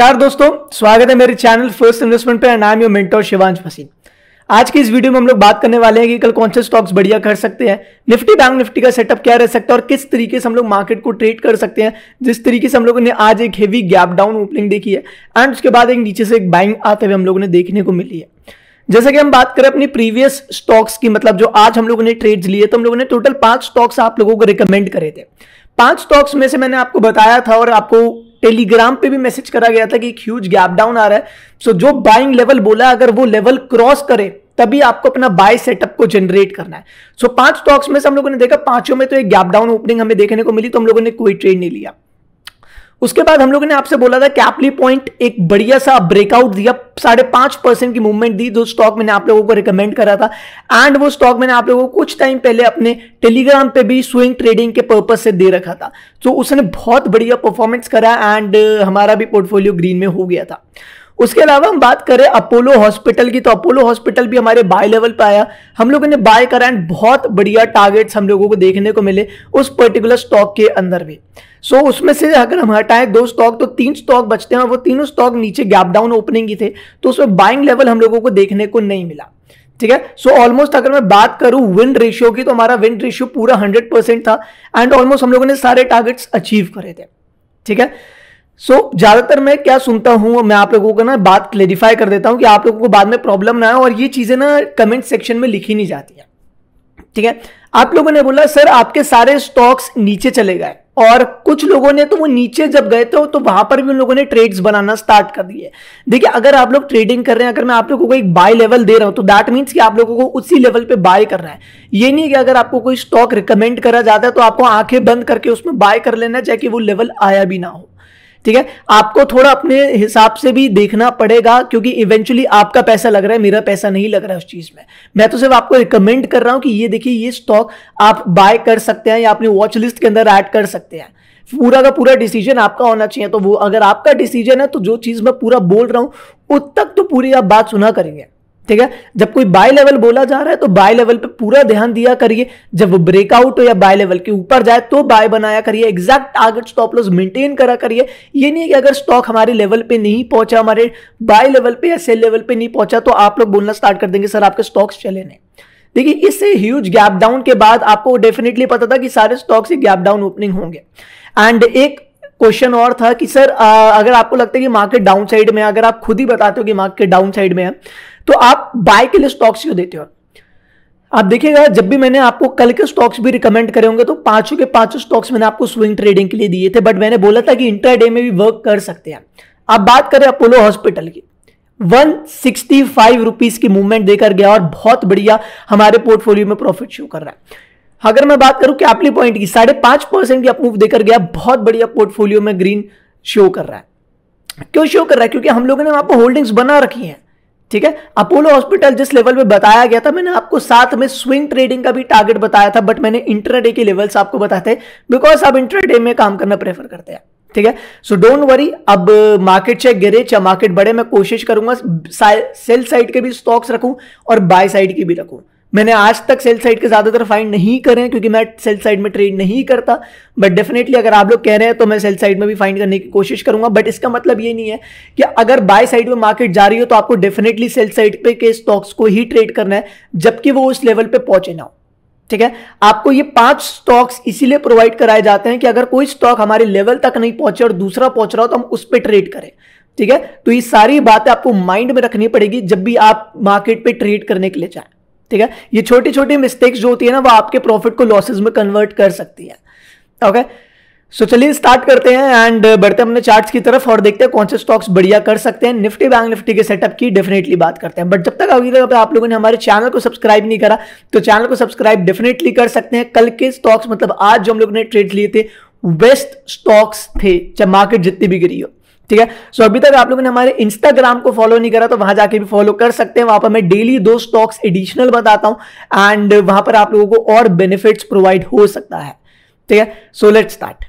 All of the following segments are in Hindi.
नमस्कार दोस्तों स्वागत है मेरे चैनल फर्स्ट इन्वेस्टमेंट पे and I am your mentor Shivansh फसीन आज की इस वीडियो में हम लोग बात करने वाले हैं कि कल कौन से स्टॉक्स बढ़िया कर सकते हैं निफ्टी बैंक निफ्टी का सेटअप क्या रह सकता है और किस तरीके से हम लोग मार्केट को ट्रेड कर सकते हैं जिस तरीके से हम लोगों ने आज एक हेवी गैप डाउन ओपनिंग देखी है एंड उसके बाद एक नीचे से एक बैंक आते हुए हम लोगों ने देखने को मिली है जैसा कि हम बात करें अपनी प्रीवियस स्टॉक्स की मतलब जो आज हम लोगों ने ट्रेड्स लिए तो हम लोगों ने टोटल पांच स्टॉक्स आप लोगों को रिकमेंड करे थे पांच स्टॉक्स में से मैंने आपको बताया था और आपको टेलीग्राम पे भी मैसेज करा गया था कि एक ह्यूज गैप डाउन आ रहा है सो so, जो बाइंग लेवल बोला अगर वो लेवल क्रॉस करे तभी आपको अपना बाय सेटअप को जनरेट करना है सो so, पांच स्टॉक्स में से हम लोगों ने देखा पांचों में तो एक गैप डाउन ओपनिंग हमें देखने को मिली तो हम लोगों ने कोई ट्रेड नहीं लिया उसके बाद हम लोगों ने आपसे बोला था कैपली पॉइंट एक बढ़िया सा ब्रेकआउट दिया साढ़े पांच परसेंट की मूवमेंट दी जो स्टॉक मैंने आप लोगों को रिकमेंड करा था एंड वो स्टॉक मैंने आप लोगों को कुछ टाइम पहले अपने टेलीग्राम पे भी स्विंग ट्रेडिंग के पर्पज से दे रखा था तो उसने बहुत बढ़िया परफॉर्मेंस करा एंड हमारा भी पोर्टफोलियो ग्रीन में हो गया था उसके अलावा हम बात करें अपोलो हॉस्पिटल की तो अपोलो हॉस्पिटल भी हमारे बाय लेवल पर आया हम लोगों ने बाय करा एंड बहुत बढ़िया टारगेट्स हम लोगों को देखने को मिले उस पर्टिकुलर स्टॉक के अंदर भी सो so, उसमें से अगर हम हटाएं दो स्टॉक तो तीन स्टॉक बचते हैं और वो तीनों स्टॉक नीचे गैप डाउन ओपनिंग ही थे तो उसमें बाइंग लेवल हम लोगों को देखने को नहीं मिला ठीक है सो ऑलमोस्ट अगर मैं बात करूं विंड रेशियो की तो हमारा विंड रेशियो पूरा हंड्रेड परसेंट था एंड ऑलमोस्ट हम लोगों ने सारे टारगेट्स अचीव करे थे ठीक है सो so, ज्यादातर मैं क्या सुनता हूं मैं आप लोगों को ना बात क्लेरिफाई कर देता हूं कि आप लोगों को बाद में प्रॉब्लम ना हो और ये चीजें ना कमेंट सेक्शन में लिखी नहीं जाती है ठीक है आप लोगों ने बोला सर आपके सारे स्टॉक्स नीचे चले गए और कुछ लोगों ने तो वो नीचे जब गए थे तो वहां पर भी उन लोगों ने ट्रेड्स बनाना स्टार्ट कर दिए देखिए अगर आप लोग ट्रेडिंग कर रहे हैं अगर मैं आप लोगों को एक बाय लेवल दे रहा हूं तो दैट मीन्स कि आप लोगों को उसी लेवल पे बाय करना है ये नहीं कि अगर आपको कोई स्टॉक रिकमेंड करा जाता है तो आपको आंखें बंद करके उसमें बाय कर लेना चाहिए कि वो लेवल आया भी ना हो ठीक है आपको थोड़ा अपने हिसाब से भी देखना पड़ेगा क्योंकि इवेंचुअली आपका पैसा लग रहा है मेरा पैसा नहीं लग रहा है उस चीज में मैं तो सिर्फ आपको रिकमेंड कर रहा हूं कि ये देखिए ये स्टॉक आप बाय कर सकते हैं या अपने वॉच लिस्ट के अंदर ऐड कर सकते हैं पूरा का पूरा डिसीजन आपका होना चाहिए तो वो अगर आपका डिसीजन है तो जो चीज मैं पूरा बोल रहा हूं उस तक तो पूरी आप बात सुना करेंगे ठीक है जब कोई बाय लेवल बोला जा रहा है तो बाय लेवल पे पूरा ध्यान दिया करिए जब वो ब्रेकआउट हो या बाय लेवल के ऊपर जाए तो बाय बनाया करिए exact target stop loss maintain करा करिए ये नहीं है कि अगर स्टॉक हमारे लेवल पे नहीं पहुंचा हमारे बाय लेवल पे या सेल लेवल पे नहीं पहुंचा तो आप लोग बोलना स्टार्ट कर देंगे सर आपके स्टॉक्स चले नहीं देखिए इससे ह्यूज गैप डाउन के बाद आपको डेफिनेटली पता था कि सारे स्टॉक से गैप डाउन ओपनिंग होंगे एंड एक क्वेश्चन और था कि सर अगर आपको लगता है कि मार्केट डाउन साइड में अगर आप खुद ही बताते हो कि मार्केट डाउन साइड में है तो आप बाय के लिए स्टॉक्स क्यों देते हो आप देखिएगा जब भी मैंने आपको कल के स्टॉक्स भी रिकमेंड करे होंगे तो पांचों के पांचों स्टॉक्स मैंने आपको स्विंग ट्रेडिंग के लिए दिए थे बट मैंने बोला था कि इंटर डे में भी वर्क कर सकते हैं आप बात करें अपोलो हॉस्पिटल की वन सिक्सटी फाइव रुपीज की मूवमेंट देकर गया और बहुत बढ़िया हमारे पोर्टफोलियो में प्रॉफिट शो कर रहा है अगर मैं बात करूं कैपली पॉइंट की साढ़े पांच परसेंट की अपमूव देकर गया बहुत बढ़िया पोर्टफोलियो में ग्रीन शो कर रहा है क्यों शो कर रहा है क्योंकि हम लोगों ने वहां पर होल्डिंग्स बना रखी हैं ठीक है अपोलो हॉस्पिटल जिस लेवल पे बताया गया था मैंने आपको साथ में स्विंग ट्रेडिंग का भी टारगेट बताया था बट मैंने इंटरडे के लेवल्स आपको बताते बिकॉज आप इंटरडे में काम करना प्रेफर करते हैं ठीक है सो डोंट वरी अब मार्केट चाहे गिरे चाहे मार्केट बढ़े मैं कोशिश करूंगा सेल साइड के भी स्टॉक्स रखूं और बाय साइड के भी रखूं मैंने आज तक सेल साइड के ज़्यादातर फाइंड नहीं करे क्योंकि मैं सेल साइड में ट्रेड नहीं करता बट डेफिनेटली अगर आप लोग कह रहे हैं तो मैं सेल साइड में भी फाइंड करने की कोशिश करूंगा बट इसका मतलब ये नहीं है कि अगर बाय साइड में मार्केट जा रही हो तो आपको डेफिनेटली सेल साइड पे के स्टॉक्स को ही ट्रेड करना है जबकि वो उस लेवल पर पहुंचे ना हो ठीक है आपको ये पांच स्टॉक्स इसीलिए प्रोवाइड कराए जाते हैं कि अगर कोई स्टॉक हमारे लेवल तक नहीं पहुंचे और दूसरा पहुंच रहा हो तो हम उस पर ट्रेड करें ठीक है तो ये सारी बातें आपको माइंड में रखनी पड़ेगी जब भी आप मार्केट पे ट्रेड करने के लिए जाए ठीक है ये छोटी छोटी मिस्टेक्स जो होती है ना वो आपके प्रॉफिट को लॉसेज में कन्वर्ट कर सकती है ओके सो चलिए स्टार्ट करते हैं एंड बढ़ते हैं अपने चार्ट्स की तरफ और देखते हैं कौन से स्टॉक्स बढ़िया कर सकते हैं निफ्टी बैंक निफ्टी के सेटअप की डेफिनेटली बात करते हैं बट जब तक अभी तक आप लोगों ने हमारे चैनल को सब्सक्राइब नहीं करा तो चैनल को सब्सक्राइब डेफिनेटली कर सकते हैं कल के स्टॉक्स मतलब आज जो हम लोग ने ट्रेड लिए थे वेस्ट स्टॉक्स थे चाहे मार्केट जितनी भी गिरी हो ठीक है सो अभी तक आप लोगों ने हमारे इंस्टाग्राम को फॉलो नहीं करा तो वहां जाके भी फॉलो कर सकते हैं वहां पर मैं डेली दो स्टॉक्स एडिशनल बताता हूं एंड वहां पर आप लोगों को और बेनिफिट्स प्रोवाइड हो सकता है ठीक है सो लेट स्टार्ट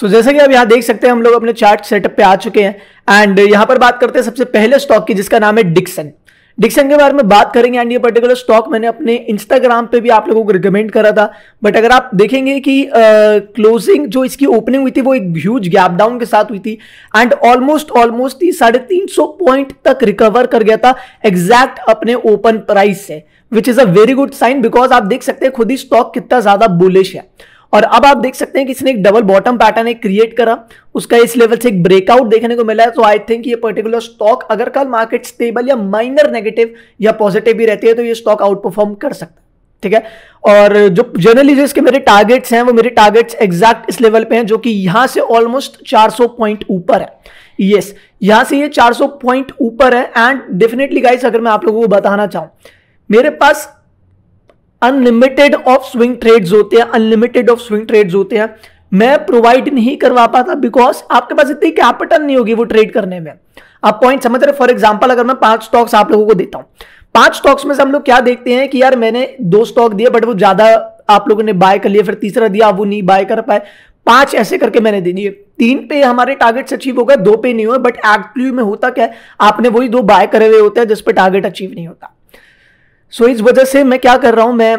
सो जैसे कि आप यहां देख सकते हैं हम लोग अपने चार्ट सेटअप पे आ चुके हैं एंड यहां पर बात करते हैं सबसे पहले स्टॉक की जिसका नाम है डिक्सन डिक्सन के बारे में बात करेंगे एंड ये पर्टिकुलर स्टॉक मैंने अपने इंस्टाग्राम पे भी आप लोगों को रिकमेंड करा था बट अगर आप देखेंगे कि क्लोजिंग uh, जो इसकी ओपनिंग हुई थी वो एक ह्यूज गैप डाउन के साथ हुई थी एंड ऑलमोस्ट ऑलमोस्ट ही साढ़े तीन सौ पॉइंट तक रिकवर कर गया था एग्जैक्ट अपने ओपन प्राइस से which is a very good sign because आप देख सकते हैं खुद ही स्टॉक कितना ज़्यादा बुलिश है और अब आप देख सकते हैं कि इसने एक डबल बॉटम पैटर्न एक क्रिएट करा उसका इस लेवल से एक ब्रेकआउट देखने को मिला है तो आई थिंक ये पर्टिकुलर स्टॉक अगर कल मार्केट स्टेबल या माइनर नेगेटिव या पॉजिटिव भी रहती है तो ये स्टॉक आउट परफॉर्म कर सकता है ठीक है और जो जनरली जो इसके मेरे टारगेट्स हैं वो मेरे टारगेट्स एग्जैक्ट इस लेवल पे हैं जो कि यहां से ऑलमोस्ट 400 पॉइंट ऊपर है यस yes, यहां से ये 400 पॉइंट ऊपर है एंड डेफिनेटली गाइस अगर मैं आप लोगों को बताना चाहूं मेरे पास अनलिमिटेड ऑफ स्विंग ट्रेड्स होते हैं अनलिमिटेड ऑफ स्विंग ट्रेड्स होते हैं मैं प्रोवाइड नहीं करवा पाता बिकॉज आपके पास इतनी कैपिटल नहीं होगी वो ट्रेड करने में आप पॉइंट समझ रहे फॉर एग्जाम्पल अगर मैं पांच स्टॉक्स आप लोगों को देता हूँ पांच स्टॉक्स में से हम लोग क्या देखते हैं कि यार मैंने दो स्टॉक दिए बट वो ज्यादा आप लोगों ने बाय कर लिया फिर तीसरा दिया वो नहीं बाय कर पाए पांच ऐसे करके मैंने दे दिए तीन पे हमारे टारगेट अचीव हो गए दो पे नहीं हुए बट एक्चुअली में होता क्या है आपने वही दो बाय करे हुए होते हैं जिस पे टारगेट अचीव नहीं होता सो इस वजह से मैं क्या कर रहा हूं मैं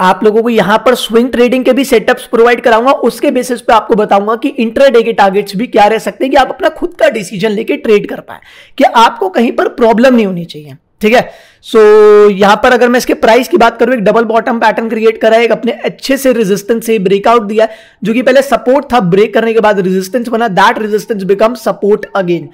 आप लोगों को यहां पर स्विंग ट्रेडिंग के भी सेटअप्स प्रोवाइड कराऊंगा उसके बेसिस पे आपको बताऊंगा कि इंटरडे के टारगेट्स भी क्या रह सकते हैं कि आप अपना खुद का डिसीजन लेके ट्रेड कर पाए कि आपको कहीं पर प्रॉब्लम नहीं होनी चाहिए ठीक है सो so, यहां पर अगर मैं इसके प्राइस की बात करूं एक डबल बॉटम पैटर्न क्रिएट करा है एक अपने अच्छे से रेजिस्टेंस से ब्रेकआउट दिया जो कि पहले सपोर्ट था ब्रेक करने के बाद रेजिस्टेंस बना that resistance become support again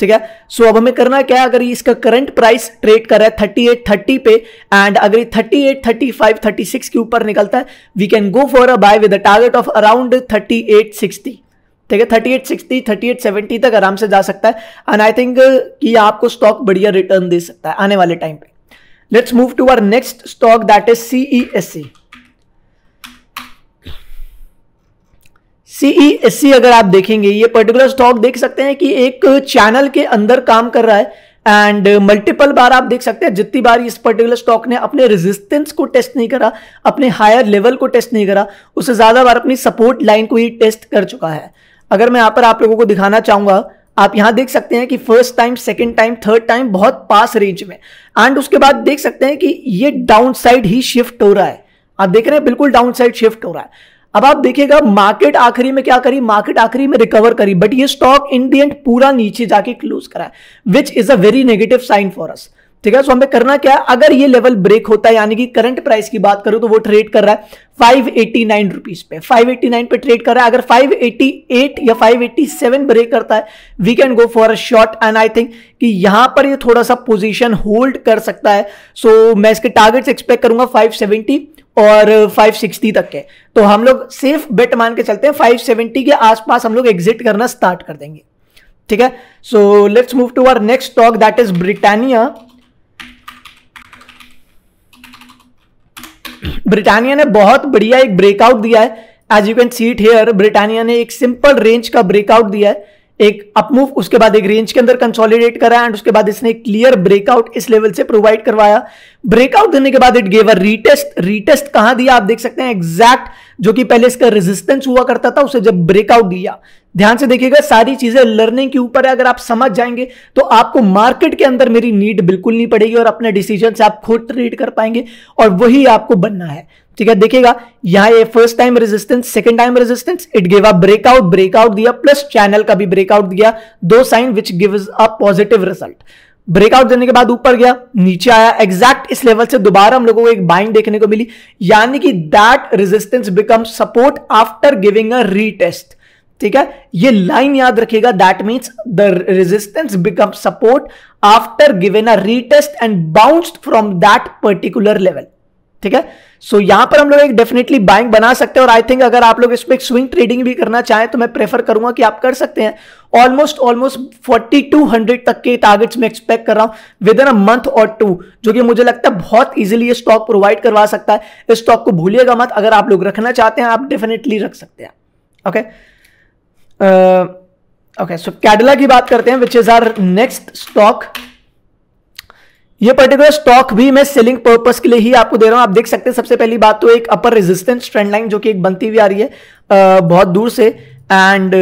ठीक है सो so, अब हमें करना क्या है अगर इसका करंट प्राइस ट्रेड कर रहा है थर्टी एट थर्टी पे एंड अगर thirty eight thirty five thirty six के ऊपर निकलता है we can go for a buy with a target of around thirty eight sixty ठीक है thirty eight sixty thirty eight seventy तक आराम से जा सकता है एंड आई थिंक कि आपको स्टॉक बढ़िया रिटर्न दे सकता है आने वाले टाइम पे let's move to our next stock that is C E S C CESC e, अगर आप देखेंगे ये पर्टिकुलर स्टॉक देख सकते हैं कि एक चैनल के अंदर काम कर रहा है एंड मल्टीपल बार आप देख सकते हैं जितनी बार इस पर्टिकुलर स्टॉक ने अपने रेजिस्टेंस को टेस्ट नहीं करा अपने हायर लेवल को टेस्ट नहीं करा उससे ज़्यादा बार अपनी सपोर्ट लाइन को ही टेस्ट कर चुका है अगर मैं यहाँ पर आप लोगों को दिखाना चाहूंगा आप यहां देख सकते हैं कि first time second time third time बहुत पास रेंज में एंड उसके बाद देख सकते हैं कि ये डाउन साइड ही शिफ्ट हो रहा है आप देख रहे हैं बिल्कुल डाउन साइड शिफ्ट हो रहा है अब आप देखिएगा मार्केट आखिरी में क्या करी मार्केट आखिरी में रिकवर करी बट ये स्टॉक इंडियन पूरा नीचे जाके क्लोज करा which is a very negative sign for us ठीक है सो हमें करना क्या है अगर ये लेवल ब्रेक होता है यानी कि करंट प्राइस की बात करूं तो वो ट्रेड कर रहा है फाइव एट्टी नाइन रुपीज पे फाइव एट्टी नाइन पे ट्रेड कर रहा है अगर फाइव एट्टी एट या फाइव एट्टी सेवन ब्रेक करता है we can go for a short and I think कि यहां पर ये थोड़ा सा पोजीशन होल्ड कर सकता है सो so, मैं इसके टारगेट्स एक्सपेक्ट करूंगा फाइव सेवेंटी और 560 तक के तो हम लोग सेफ बेट मान के चलते हैं 570 के आसपास हम लोग एग्जिट करना स्टार्ट कर देंगे ठीक है so let's move to our next stock that is Britannia Britannia ने बहुत बढ़िया एक ब्रेकआउट दिया है as you can see it here Britannia ने एक सिंपल रेंज का ब्रेकआउट दिया है एक अपमूव उसके बाद एक रेंज के अंदर कंसोलिडेट करा एंड उसके बाद इसने क्लियर ब्रेकआउट इस लेवल से प्रोवाइड करवाया ब्रेकआउट देने के बाद it gave a retest retest कहां दिया आप देख सकते हैं एग्जैक्ट जो कि पहले इसका रेजिस्टेंस हुआ करता था उसे जब ब्रेकआउट दिया ध्यान से देखिएगा सारी चीजें लर्निंग के ऊपर है अगर आप समझ जाएंगे तो आपको मार्केट के अंदर मेरी नीड बिल्कुल नहीं पड़ेगी और अपने डिसीजन से आप खुद ट्रेड कर पाएंगे और वही आपको बनना है ठीक है देखिएगा यहाँ ये first time resistance second time resistance it give a breakout breakout दिया प्लस चैनल का भी ब्रेकआउट दिया दो sign which give a positive result breakout देने के बाद ऊपर गया नीचे आया एग्जैक्ट इस लेवल से दोबारा हम लोगों को एक बाइंग देखने को मिली यानी कि that resistance become support after giving a retest ठीक है ये लाइन याद रखिएगा that means the resistance become support after given a retest and bounced from that particular level ठीक है सो so, यहां पर हम लोग एक डेफिनेटली बाइंग बना सकते हैं और आई थिंक अगर आप लोग इस पर स्विंग ट्रेडिंग भी करना चाहें तो मैं प्रेफर करूंगा कि आप कर सकते हैं almost almost forty two hundred तक के टारगेट्स में एक्सपेक्ट कर रहा हूं विद इन अ मंथ और टू जो कि मुझे लगता है बहुत इजिली ये स्टॉक प्रोवाइड करवा सकता है इस स्टॉक को भूलिएगा मत अगर आप लोग रखना चाहते हैं आप डेफिनेटली रख सकते हैं ओके ओके सो कैडला की बात करते हैं which is our next stock ये पर्टिकुलर स्टॉक भी मैं सेलिंग पर्पस के लिए ही आपको दे रहा हूं आप देख सकते हैं सबसे पहली बात तो एक अपर रेजिस्टेंस ट्रेंड लाइन जो कि एक बनती हुई आ रही है बहुत दूर से एंड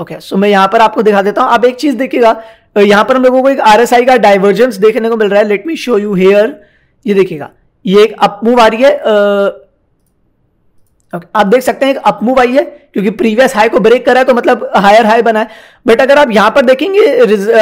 ओके सो मैं यहां पर आपको दिखा देता हूं आप एक चीज देखिएगा यहां पर हम लोगों को एक आरएसआई का डाइवर्जेंस देखने को मिल रहा है let me show you here ये देखिएगा ये एक अपमूव आ रही है okay, आप देख सकते हैं एक अपमूव आई है क्योंकि प्रीवियस हाई को ब्रेक करा है तो मतलब हायर हाई बना है बट अगर आप यहां पर देखेंगे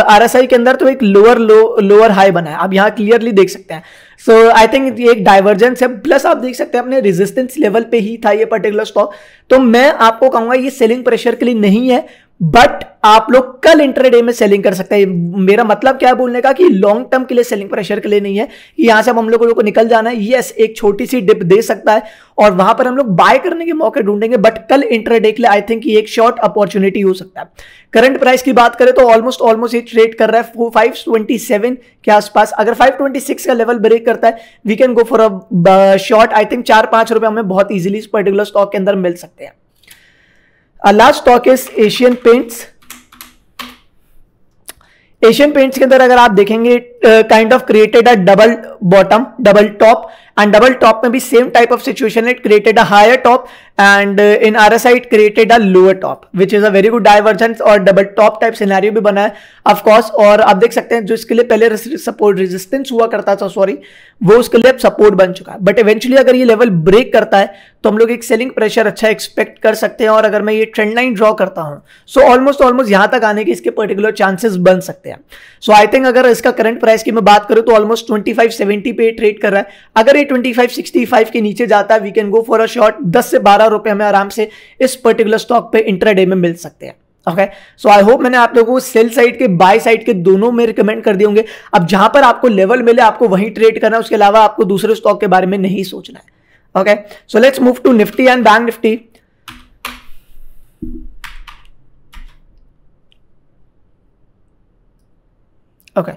आरएसआई uh, के अंदर तो एक लोअर लो लोअर हाई बना है आप यहां क्लियरली देख सकते हैं सो आई थिंक ये एक डाइवर्जेंस है प्लस आप देख सकते हैं अपने रेजिस्टेंस लेवल पे ही था ये पर्टिकुलर स्टॉक तो मैं आपको कहूंगा ये सेलिंग प्रेशर के लिए नहीं है बट आप लोग कल इंटरडे में सेलिंग कर सकते हैं मेरा मतलब क्या है बोलने का कि लॉन्ग टर्म के लिए सेलिंग प्रेशर के लिए नहीं है यहां से हम लोगों को निकल जाना है यस एक छोटी सी डिप दे सकता है और वहां पर हम लोग बाय करने के मौके ढूंढेंगे बट कल इंटरडे के लिए आई थिंक एक शॉर्ट अपॉर्चुनिटी हो सकता है करंट प्राइस की बात करें तो ऑलमोस्ट ऑलमोस्ट ये ट्रेड कर रहा है फाइव ट्वेंटी सेवन के आसपास अगर फाइव ट्वेंटी सिक्स का लेवल ब्रेक करता है we can go for a short I think चार पांच रुपए हमें बहुत इजिली इस पर्टिकुलर स्टॉक के अंदर मिल सकते हैं a last stock is Asian Paints Asian Paints के अंदर अगर आप देखेंगे kind of created a double bottom double top and double top में भी same type of situation it created a higher top and in R S I it created a lower top which is a very good divergence और डबल टॉप टाइप सिनेरियो भी बना है ऑफकोर्स और आप देख सकते हैं जो इसके लिए पहले सपोर्ट रेजिस्टेंस हुआ करता था सॉरी वो उसके लिए अब सपोर्ट बन चुका है बट इवेंचुअली अगर ये लेवल ब्रेक करता है तो हम लोग एक सेलिंग प्रेशर अच्छा एक्सपेक्ट कर सकते हैं और अगर मैं ये ट्रेंड लाइन ड्रॉ करता हूं सो ऑलमोस्ट ऑलमोस्ट यहां तक आने के इसके पर्टिकुलर चांसेस बन सकते हैं सो आई थिंक अगर इसका करंट प्राइस की मैं बात करूँ तो ऑलमोस्ट ट्वेंटी फाइव सेवेंटी पे ट्रेड कर रहा है अगर ये ट्वेंटी फाइव सिक्सटी फाइव के नीचे जाता है we can go for a short दस से बारह रुपए हमें आराम से इस पर्टिकुलर स्टॉक पर इंटरडे में मिल सकते हैं ओके सो आई होप मैंने आप लोगों को सेल साइड के बाय साइड के दोनों में रिकमेंड कर दिए होंगे अब जहां पर आपको लेवल मिले आपको वहीं ट्रेड करना है उसके अलावा आपको दूसरे स्टॉक के बारे में नहीं सोचना है Okay, so let's move to Nifty and Bank Nifty. okay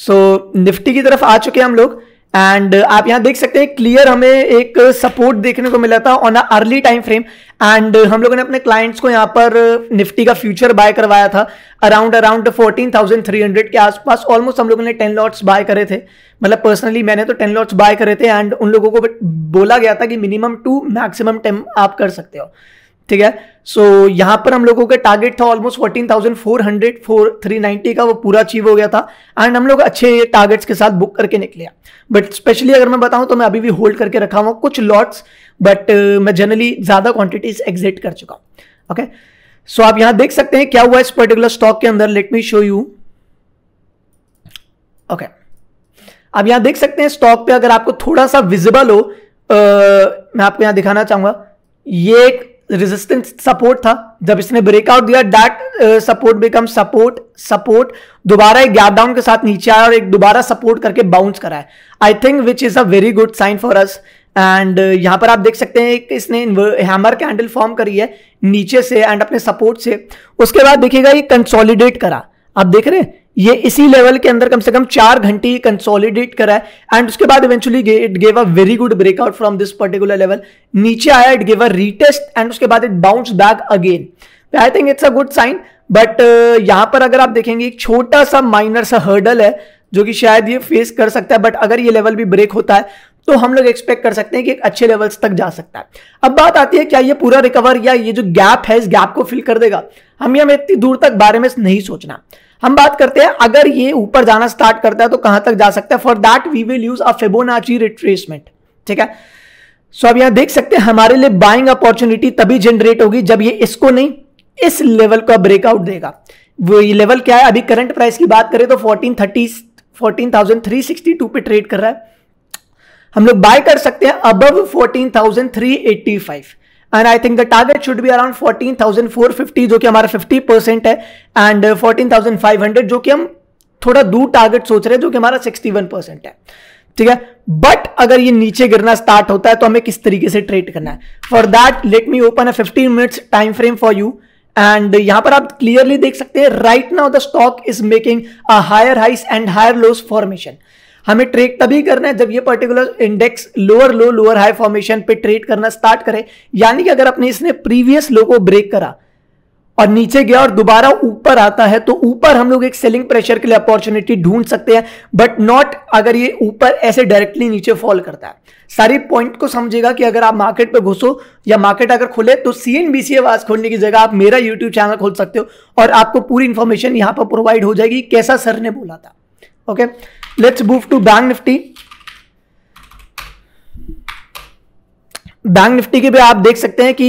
so nifty ki taraf aa chuke हैं हम लोग एंड uh, आप यहाँ देख सकते हैं क्लियर हमें एक सपोर्ट देखने को मिला था on a early time frame and हम लोगों ने अपने क्लाइंट्स को यहाँ पर निफ्टी uh, का फ्यूचर बाय करवाया था अराउंड अराउंड 14,300 के आसपास ऑलमोस्ट हम लोगों ने 10 लॉट्स बाय करे थे मतलब पर्सनली मैंने तो 10 लॉट्स बाय करे थे एंड उन लोगों को बोला गया था कि मिनिमम टू मैक्सिमम टेम आप कर सकते हो ठीक है सो so, यहां पर हम लोगों का टारगेट था almost fourteen thousand four hundred four three ninety का वो पूरा अचीव हो गया था एंड हम लोग अच्छे टारगेट्स के साथ बुक करके निकले बट स्पेशली अगर मैं बताऊं तो मैं अभी भी होल्ड करके रखा हुआ कुछ लॉट्स बट uh, मैं जनरली ज़्यादा क्वान्टिटीज एग्जिट कर चुका हूं ओके सो आप यहां देख सकते हैं क्या हुआ इस पर्टिकुलर स्टॉक के अंदर let me show you okay आप यहां देख सकते हैं स्टॉक पे अगर आपको थोड़ा सा विजिबल हो uh, मैं आपको यहां दिखाना चाहूंगा ये एक रेजिस्टेंस सपोर्ट था जब इसने ब्रेकआउट दिया that support become support support दोबारा एक गैप डाउन के साथ नीचे आया और एक दोबारा सपोर्ट करके बाउंस करा है I think which is a very good sign for us and यहाँ पर आप देख सकते हैं कि इसने हैमर कैंडल फॉर्म करी है नीचे से एंड अपने सपोर्ट से उसके बाद देखिएगा ये कंसोलिडेट करा आप देख रहे हैं ये इसी लेवल के अंदर कम से कम चार घंटे कंसोलिडेट करा है एंड उसके बाद eventually it gave a very good breakout from this particular level नीचे आया it gave a retest and उसके बाद it bounce back again I think it's a good sign but यहां पर अगर आप देखेंगे एक छोटा सा माइनर सा हर्डल है जो कि शायद ये फेस कर सकता है बट अगर ये लेवल भी ब्रेक होता है तो हम लोग एक्सपेक्ट कर सकते हैं कि एक अच्छे लेवल्स तक जा सकता है अब बात आती है क्या ये पूरा रिकवर या ये जो गैप है इस गैप को फिल कर देगा हमें हमें इतनी दूर तक बारे में नहीं सोचना हम बात करते हैं अगर ये ऊपर जाना स्टार्ट करता है तो कहां तक जा सकता है for that we will use a Fibonacci retracement ठीक है सो so, अब यहां देख सकते हैं हमारे लिए बाइंग अपॉर्चुनिटी तभी जनरेट होगी जब ये इसको नहीं इस लेवल का ब्रेकआउट देगा वो ये लेवल क्या है अभी करंट प्राइस की बात करें तो fourteen fourteen thirty thousand three sixty two पे ट्रेड कर रहा है हम लोग बाय कर सकते हैं above five and I think the target should be around fourteen thousand four fifty जो कि हमारा फिफ्टी परसेंट है and fourteen thousand five hundred जो कि हम थोड़ा दूर टारगेट सोच रहे हैं जो कि हमारा सिक्सटी वन परसेंट है ठीक है बट अगर ये नीचे गिरना स्टार्ट होता है तो हमें किस तरीके से ट्रेड करना है for that let me open a fifteen minutes time frame for you and यहां पर आप क्लियरली देख सकते हैं right now the stock is making a higher highs and higher lows formation हमें ट्रेड तभी करना है जब ये particular index lower low lower high formation पे ट्रेड करना स्टार्ट करे यानी कि अगर अपने इसने प्रीवियस लो को ब्रेक करा और नीचे गया और दोबारा ऊपर आता है तो ऊपर हम लोग एक सेलिंग प्रेशर के लिए अपॉर्चुनिटी ढूंढ सकते हैं बट नॉट अगर ये ऊपर ऐसे डायरेक्टली नीचे फॉल करता है सारी पॉइंट को समझेगा कि अगर आप मार्केट पे घुसो या मार्केट अगर खुले तो सी एन बी सी आवाज खोलने की जगह आप मेरा यूट्यूब चैनल खोल सकते हो और आपको पूरी इंफॉर्मेशन यहां पर प्रोवाइड हो जाएगी कैसा सर ने बोला था okay okay? let's move to bank Nifty bank Nifty के भी आप देख सकते हैं कि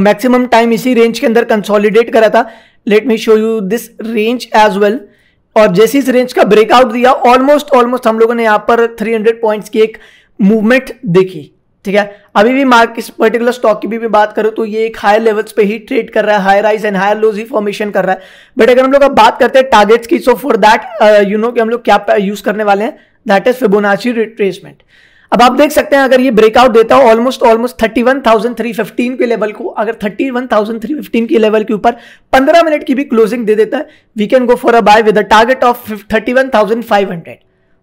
मैक्सिमम uh, टाइम इसी रेंज के अंदर कंसोलिडेट करा था let me show you this range as well और जैसे इस रेंज का ब्रेकआउट दिया ऑलमोस्ट ऑलमोस्ट हम लोगों ने यहां पर 300 पॉइंट्स की एक मूवमेंट देखी ठीक है अभी भी मार्क इस पर्टिकुलर स्टॉक की भी मैं बात करूं तो ये एक हायर लेवल्स पे ही ट्रेड कर रहा है high rise and higher lows ही फॉर्मेशन कर रहा है बट अगर हम लोग अब बात करते हैं टारगेट्स की so for that you know कि हम लोग क्या यूज करने वाले हैं दैट इज फिबोनाची रिट्रेसमेंट अब आप देख सकते हैं अगर ये ब्रेकआउट देता हो almost almost thirty one thousand three fifteen के लेवल को अगर thirty one thousand three fifteen के लेवल के ऊपर पंद्रह मिनट की भी क्लोजिंग दे देता है we can go for a buy with a target of thirty one thousand five hundred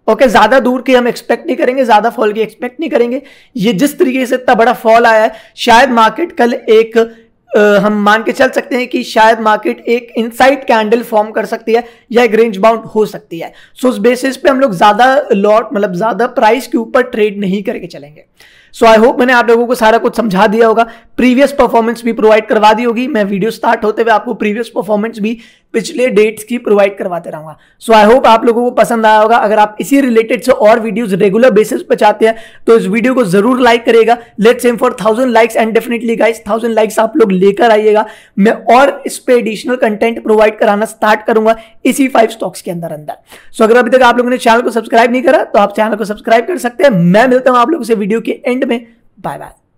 okay ज्यादा दूर की हम एक्सपेक्ट नहीं करेंगे ज्यादा फॉल की एक्सपेक्ट नहीं करेंगे ये जिस तरीके से इतना बड़ा फॉल आया है शायद मार्केट कल एक आ, हम मान के चल सकते हैं कि शायद मार्केट एक इनसाइड कैंडल फॉर्म कर सकती है या एक रेंज बाउंड हो सकती है सो so, उस बेसिस पे हम लोग ज्यादा लॉट मतलब ज्यादा प्राइस के ऊपर ट्रेड नहीं करके चलेंगे सो आई होप मैंने आप लोगों को सारा कुछ समझा दिया होगा प्रीवियस परफॉर्मेंस भी प्रोवाइड करवा दी होगी मैं वीडियो स्टार्ट होते हुए आपको प्रीवियस परफॉर्मेंस भी पिछले डेट्स की प्रोवाइड करवाते रहूंगा सो आई होप आप लोगों को पसंद आया होगा अगर आप इसी रिलेटेड से और वीडियोस रेगुलर बेसिस पर चाहते हैं तो इस वीडियो को जरूर लाइक करेगा let's aim for thousand likes and definitely guys thousand likes आप लोग लेकर आइएगा मैं और इस पर एडिशनल कंटेंट प्रोवाइड कराना स्टार्ट करूंगा इसी फाइव स्टॉक्स के अंदर अंदर सो so, अगर अभी तक आप लोगों ने चैनल को सब्सक्राइब नहीं करा तो आप चैनल को सब्सक्राइब कर सकते हैं मैं मिलता हूं आप लोगों से वीडियो के एंड एंड में बाय बाय